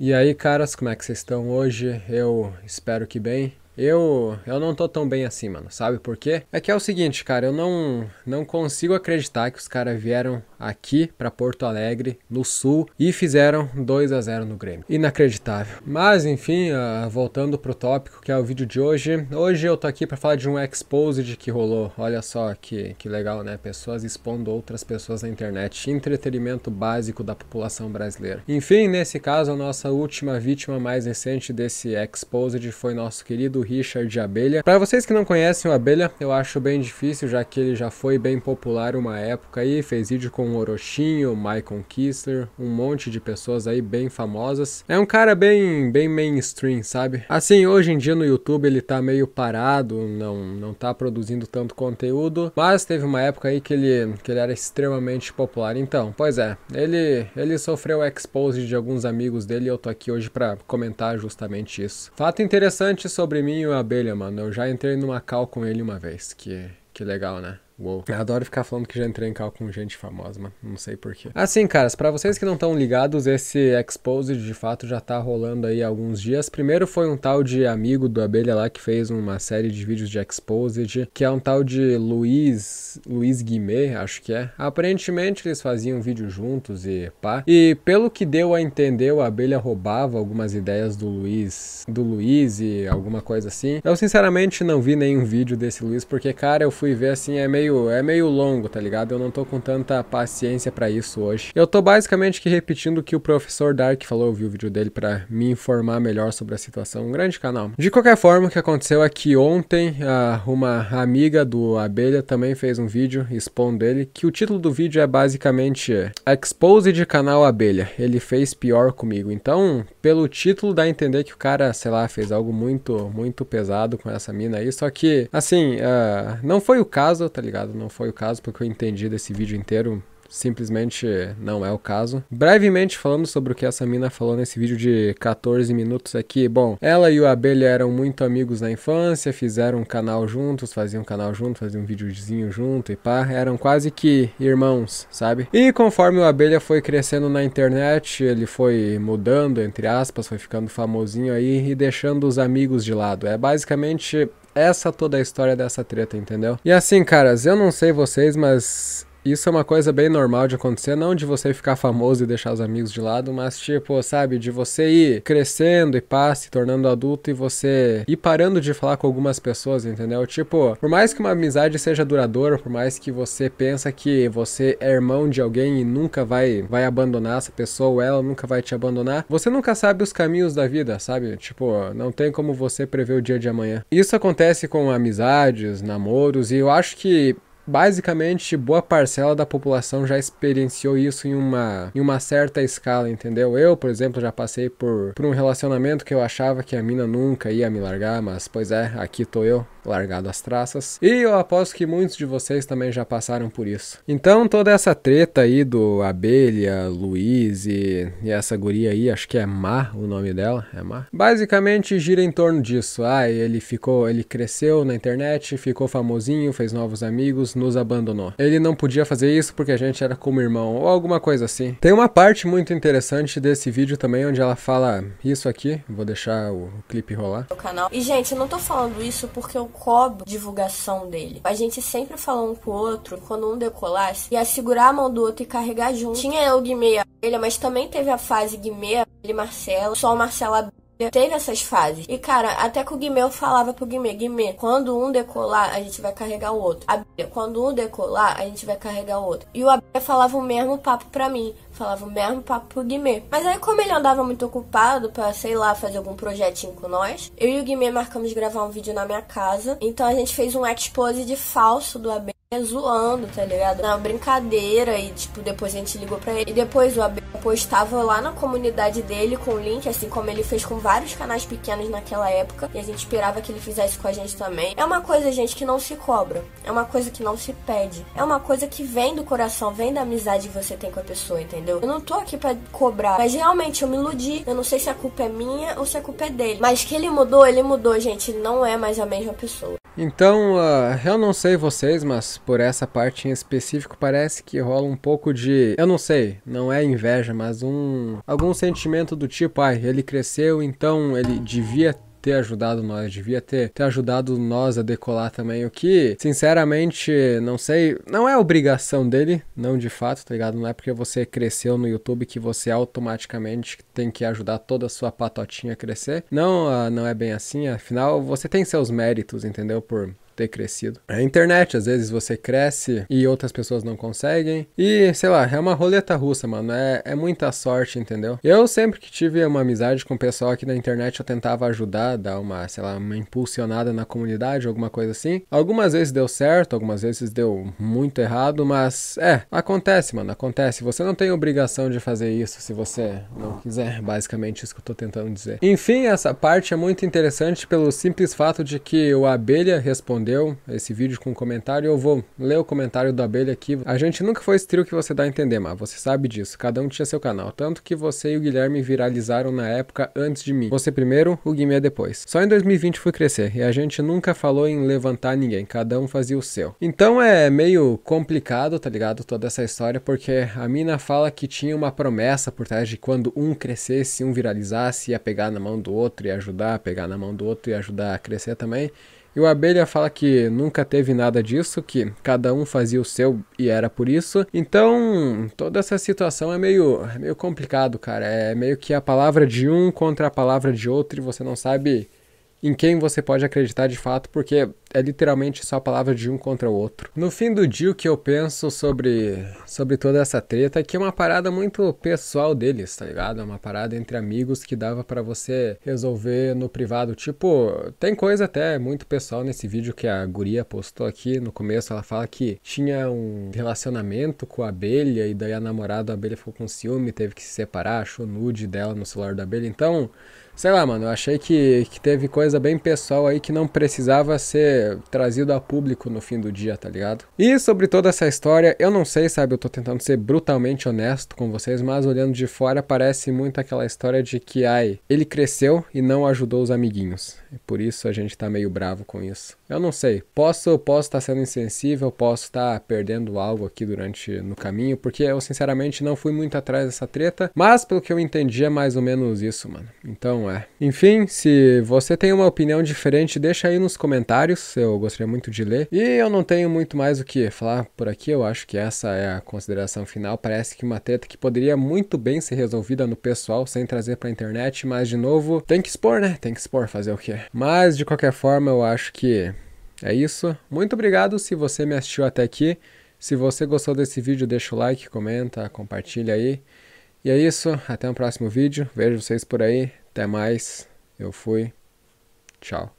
E aí, caras, como é que vocês estão hoje? Eu espero que bem. Eu, eu não tô tão bem assim, mano, sabe por quê? É que é o seguinte, cara, eu não, não consigo acreditar que os caras vieram aqui para Porto Alegre, no Sul, e fizeram 2 a 0 no Grêmio. Inacreditável. Mas, enfim, uh, voltando pro tópico que é o vídeo de hoje. Hoje eu tô aqui para falar de um exposed que rolou. Olha só que, que legal, né? Pessoas expondo outras pessoas na internet. Entretenimento básico da população brasileira. Enfim, nesse caso, a nossa última vítima mais recente desse exposed foi nosso querido Richard Abelha. Para vocês que não conhecem o Abelha, eu acho bem difícil, já que ele já foi bem popular uma época aí, fez vídeo com o Orochinho, Michael Kistler, um monte de pessoas aí bem famosas. É um cara bem, bem mainstream, sabe? Assim, hoje em dia no YouTube ele tá meio parado, não, não tá produzindo tanto conteúdo, mas teve uma época aí que ele, que ele era extremamente popular. Então, pois é, ele, ele sofreu expose de alguns amigos dele e eu tô aqui hoje para comentar justamente isso. Fato interessante sobre mim e a abelha, mano. Eu já entrei numa cal com ele uma vez. Que, que legal, né? Uou. Eu adoro ficar falando que já entrei em cal com gente famosa, mano. Não sei porquê. Assim, caras, para vocês que não estão ligados, esse Exposed de fato já tá rolando aí há alguns dias. Primeiro foi um tal de amigo do Abelha lá que fez uma série de vídeos de Exposed, que é um tal de Luiz. Luiz Guimê, acho que é. Aparentemente eles faziam vídeo juntos e pá. E pelo que deu a entender, o Abelha roubava algumas ideias do Luiz. Do Luiz e alguma coisa assim. Eu sinceramente não vi nenhum vídeo desse Luiz, porque, cara, eu fui ver assim, é meio meio, é meio longo, tá ligado? Eu não tô com tanta paciência para isso hoje. Eu tô basicamente que repetindo o que o professor Dark falou, eu vi o vídeo dele para me informar melhor sobre a situação. Um grande canal. De qualquer forma, o que aconteceu é que ontem uma amiga do Abelha também fez um vídeo expondo ele, que o título do vídeo é basicamente é, Expose de canal Abelha. Ele fez pior comigo. Então, pelo título dá a entender que o cara, sei lá, fez algo muito, muito pesado com essa mina aí. Só que, assim, uh, não foi o caso, tá ligado? não foi o caso, porque eu entendi desse vídeo inteiro simplesmente não é o caso. Brevemente falando sobre o que essa mina falou nesse vídeo de 14 minutos aqui, bom, ela e o Abelha eram muito amigos na infância, fizeram um canal juntos, faziam um canal junto, faziam um videozinho junto e pá, eram quase que irmãos, sabe? E conforme o Abelha foi crescendo na internet, ele foi mudando, entre aspas, foi ficando famosinho aí e deixando os amigos de lado. É basicamente essa toda a história dessa treta, entendeu? E assim, caras, eu não sei vocês, mas isso é uma coisa bem normal de acontecer, não de você ficar famoso e deixar os amigos de lado, mas tipo, sabe, de você ir crescendo e pá, se tornando adulto e você ir parando de falar com algumas pessoas, entendeu? Tipo, por mais que uma amizade seja duradoura, por mais que você pensa que você é irmão de alguém e nunca vai, vai abandonar essa pessoa ou ela nunca vai te abandonar, você nunca sabe os caminhos da vida, sabe? Tipo, não tem como você prever o dia de amanhã. Isso acontece com amizades, namoros, e eu acho que basicamente boa parcela da população já experienciou isso em uma, em uma certa escala, entendeu? Eu, por exemplo, já passei por, por um relacionamento que eu achava que a mina nunca ia me largar, mas pois é, aqui tô eu largado as traças. E eu aposto que muitos de vocês também já passaram por isso. Então toda essa treta aí do Abelha, Luiz e, e essa guria aí, acho que é Mar o nome dela, é Mar. Basicamente gira em torno disso. Ah, ele ficou, ele cresceu na internet, ficou famosinho, fez novos amigos, nos abandonou. Ele não podia fazer isso porque a gente era como irmão ou alguma coisa assim. Tem uma parte muito interessante desse vídeo também onde ela fala isso aqui, vou deixar o, o clipe rolar. O canal. E gente, eu não tô falando isso porque eu cobro divulgação dele. A gente sempre falou um pro outro, quando um decolasse, assim, ia segurar a mão do outro e carregar junto. Tinha eu, Guimê, ele, mas também teve a fase Guimê, ele, Marcelo, só o Marcelo tem essas fases. E, cara, até com o Guimê eu falava pro Guimê, Guimê, quando um decolar, a gente vai carregar o outro. A Bia, quando um decolar, a gente vai carregar o outro. E o Abia falava o mesmo papo pra mim, falava o mesmo papo pro Guimê. Mas aí, como ele andava muito ocupado pra, sei lá, fazer algum projetinho com nós, eu e o Guimê marcamos gravar um vídeo na minha casa. Então a gente fez um expose de falso do Abia zoando, tá ligado? Na brincadeira e, tipo, depois a gente ligou pra ele. E depois o AB postava lá na comunidade dele com o link, assim como ele fez com vários canais pequenos naquela época. E a gente esperava que ele fizesse com a gente também. É uma coisa, gente, que não se cobra. É uma coisa que não se pede. É uma coisa que vem do coração, vem da amizade que você tem com a pessoa, entendeu? Eu não tô aqui pra cobrar, mas realmente eu me iludi. Eu não sei se a culpa é minha ou se a culpa é dele. Mas que ele mudou, ele mudou, gente. Ele não é mais a mesma pessoa. Então, uh, eu não sei vocês, mas por essa parte em específico parece que rola um pouco de, eu não sei, não é inveja, mas um algum sentimento do tipo, ai, ah, ele cresceu, então ele devia ter ajudado nós, devia ter, ter ajudado nós a decolar também. O que, sinceramente, não sei, não é obrigação dele, não de fato, tá ligado? Não é porque você cresceu no YouTube que você automaticamente tem que ajudar toda a sua patotinha a crescer. Não, ah, não é bem assim, afinal, você tem seus méritos, entendeu? Por ter crescido. É a internet, às vezes você cresce e outras pessoas não conseguem. E, sei lá, é uma roleta russa, mano. É, é muita sorte, entendeu? Eu sempre que tive uma amizade com o pessoal aqui na internet, eu tentava ajudar, dar uma, sei lá, uma impulsionada na comunidade, alguma coisa assim. Algumas vezes deu certo, algumas vezes deu muito errado, mas é, acontece, mano, acontece. Você não tem obrigação de fazer isso se você não quiser, basicamente isso que eu tô tentando dizer. Enfim, essa parte é muito interessante pelo simples fato de que o Abelha respondeu entendeu esse vídeo com um comentário, eu vou ler o comentário da abelha aqui. A gente nunca foi esse trio que você dá a entender, mas você sabe disso. Cada um tinha seu canal. Tanto que você e o Guilherme viralizaram na época antes de mim. Você primeiro, o Guimê depois. Só em 2020 fui crescer e a gente nunca falou em levantar ninguém. Cada um fazia o seu. Então é meio complicado, tá ligado? Toda essa história, porque a mina fala que tinha uma promessa por trás de quando um crescesse, um viralizasse, ia pegar na mão do outro e ajudar, pegar na mão do outro e ajudar a crescer também. E o Abelha fala que nunca teve nada disso, que cada um fazia o seu e era por isso. Então, toda essa situação é meio, é meio complicado, cara. É meio que a palavra de um contra a palavra de outro e você não sabe em quem você pode acreditar de fato, porque é literalmente só a palavra de um contra o outro. No fim do dia, o que eu penso sobre, sobre toda essa treta é que é uma parada muito pessoal deles, tá ligado? É uma parada entre amigos que dava para você resolver no privado. Tipo, tem coisa até muito pessoal nesse vídeo que a guria postou aqui no começo. Ela fala que tinha um relacionamento com a abelha e daí a namorada da abelha ficou com ciúme, teve que se separar, achou nude dela no celular da abelha. Então. Sei lá, mano, eu achei que, que teve coisa bem pessoal aí que não precisava ser trazido a público no fim do dia, tá ligado? E sobre toda essa história, eu não sei, sabe? Eu tô tentando ser brutalmente honesto com vocês, mas olhando de fora parece muito aquela história de que, ai, ele cresceu e não ajudou os amiguinhos. E por isso a gente tá meio bravo com isso. Eu não sei. Posso posso estar tá sendo insensível, posso estar tá perdendo algo aqui durante no caminho, porque eu sinceramente não fui muito atrás dessa treta, mas pelo que eu entendi é mais ou menos isso, mano. Então é. Enfim, se você tem uma opinião diferente, deixa aí nos comentários, eu gostaria muito de ler. E eu não tenho muito mais o que falar por aqui, eu acho que essa é a consideração final. Parece que uma treta que poderia muito bem ser resolvida no pessoal sem trazer pra internet, mas de novo, tem que expor, né? Tem que expor, fazer o quê? Mas de qualquer forma, eu acho que é isso. Muito obrigado se você me assistiu até aqui. Se você gostou desse vídeo, deixa o like, comenta, compartilha aí. E é isso, até o um próximo vídeo. Vejo vocês por aí. Até mais. Eu fui. Tchau.